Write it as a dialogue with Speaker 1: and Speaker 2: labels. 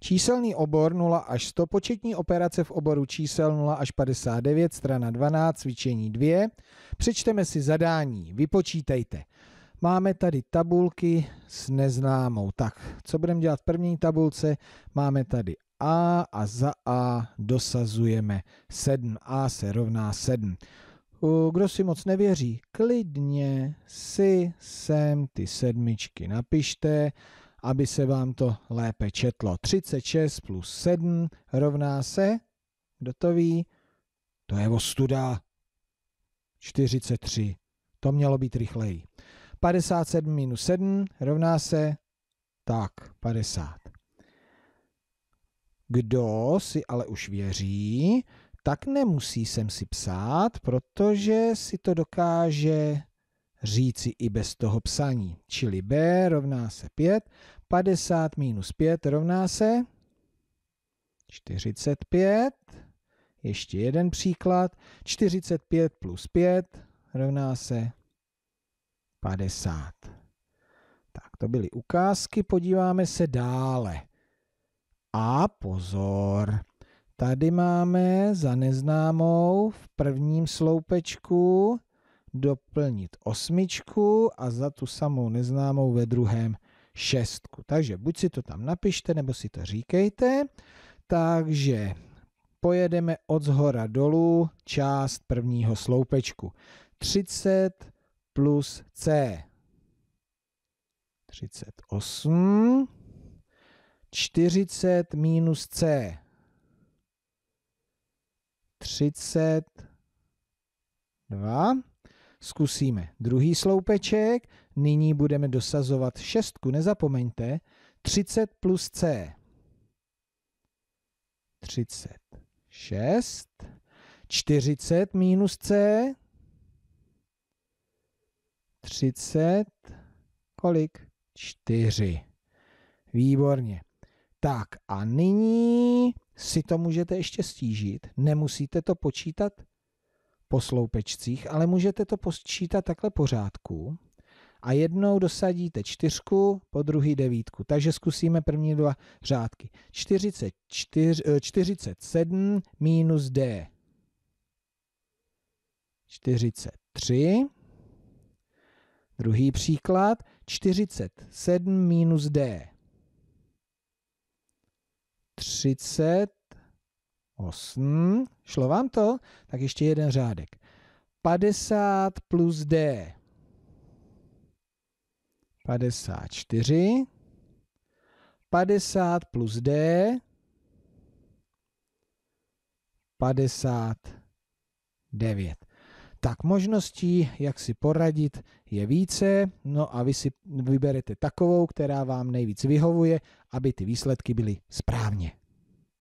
Speaker 1: Číselný obor 0 až 100, početní operace v oboru čísel 0 až 59, strana 12, cvičení 2. Přečteme si zadání, vypočítejte. Máme tady tabulky s neznámou. Tak, co budeme dělat v první tabulce? Máme tady A a za A dosazujeme 7. A se rovná 7. Kdo si moc nevěří, klidně si sem ty sedmičky napište aby se vám to lépe četlo. 36 plus 7 rovná se, kdo to ví, to je ostuda. 43. To mělo být rychleji. 57 minus 7 rovná se, tak, 50. Kdo si ale už věří, tak nemusí sem si psát, protože si to dokáže říci i bez toho psaní. Čili b rovná se 5, 50 minus 5 rovná se 45. Ještě jeden příklad. 45 plus 5 rovná se 50. Tak to byly ukázky, podíváme se dále. A pozor, tady máme za neznámou v prvním sloupečku doplnit osmičku a za tu samou neznámou ve druhém šestku. Takže buď si to tam napište, nebo si to říkejte. Takže pojedeme od zhora dolů část prvního sloupečku. 30 plus C. 38. 40 minus C. 30. 2. Zkusíme druhý sloupeček, nyní budeme dosazovat šestku, nezapomeňte, 30 plus C. 36, 40 minus C, 30, kolik? 4. Výborně. Tak a nyní si to můžete ještě stížit. Nemusíte to počítat po sloupečcích, ale můžete to počítat takhle pořádku a jednou dosadíte čtyřku, po druhý devítku. Takže zkusíme první dva řádky. 44, 47 eh, minus D. 43. Druhý příklad. 47 minus D. 30 8. Šlo vám to? Tak ještě jeden řádek. 50 plus D. 54. 50 plus D. 59. Tak možností, jak si poradit, je více, no a vy si vyberete takovou, která vám nejvíc vyhovuje, aby ty výsledky byly správně.